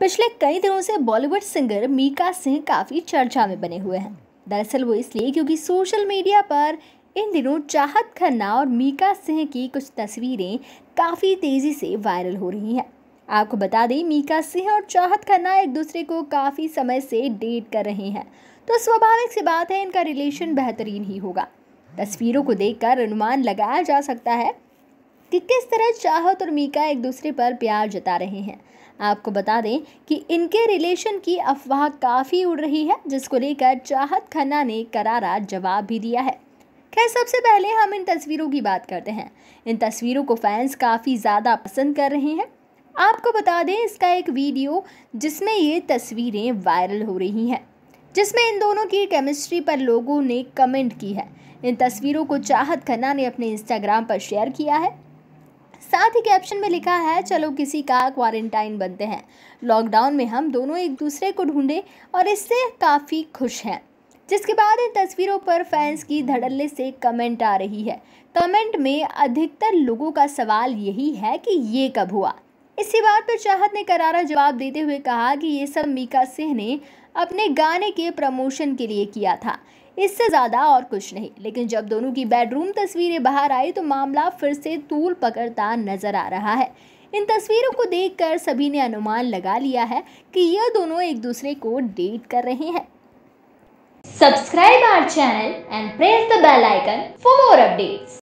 पिछले कई दिनों से बॉलीवुड सिंगर मीका सिंह काफ़ी चर्चा में बने हुए हैं दरअसल वो इसलिए क्योंकि सोशल मीडिया पर इन दिनों चाहत खन्ना और मीका सिंह की कुछ तस्वीरें काफ़ी तेज़ी से वायरल हो रही हैं आपको बता दें मीका सिंह और चाहत खन्ना एक दूसरे को काफ़ी समय से डेट कर रहे हैं तो स्वाभाविक सी बात है इनका रिलेशन बेहतरीन ही होगा तस्वीरों को देखकर अनुमान लगाया जा सकता है कि किस तरह चाहत और मीका एक दूसरे पर प्यार जता रहे हैं आपको बता दें कि इनके रिलेशन की अफवाह काफ़ी उड़ रही है जिसको लेकर चाहत खन्ना ने करारा जवाब भी दिया है खैर सबसे पहले हम इन तस्वीरों की बात करते हैं इन तस्वीरों को फैंस काफ़ी ज़्यादा पसंद कर रहे हैं आपको बता दें इसका एक वीडियो जिसमें ये तस्वीरें वायरल हो रही हैं जिसमें इन दोनों की केमिस्ट्री पर लोगों ने कमेंट की है इन तस्वीरों को चाहत खन्ना ने अपने इंस्टाग्राम पर शेयर किया है साथ ही कैप्शन में लिखा है चलो किसी का क्वारंटाइन बनते हैं लॉकडाउन में हम दोनों एक दूसरे को ढूंढे और इससे काफ़ी खुश हैं जिसके बाद इन तस्वीरों पर फैंस की धड़ल्ले से कमेंट आ रही है कमेंट में अधिकतर लोगों का सवाल यही है कि ये कब हुआ इसी बात पर चाहत ने करारा जवाब देते हुए कहा कि ये सब मीका सिंह ने अपने गाने के प्रमोशन के लिए किया था इससे ज़्यादा और कुछ नहीं लेकिन जब दोनों की बेडरूम तस्वीरें बाहर आई तो मामला फिर से तूल पकड़ता नजर आ रहा है इन तस्वीरों को देखकर सभी ने अनुमान लगा लिया है कि यह दोनों एक दूसरे को डेट कर रहे हैं subscribe our channel and press the bell icon for more updates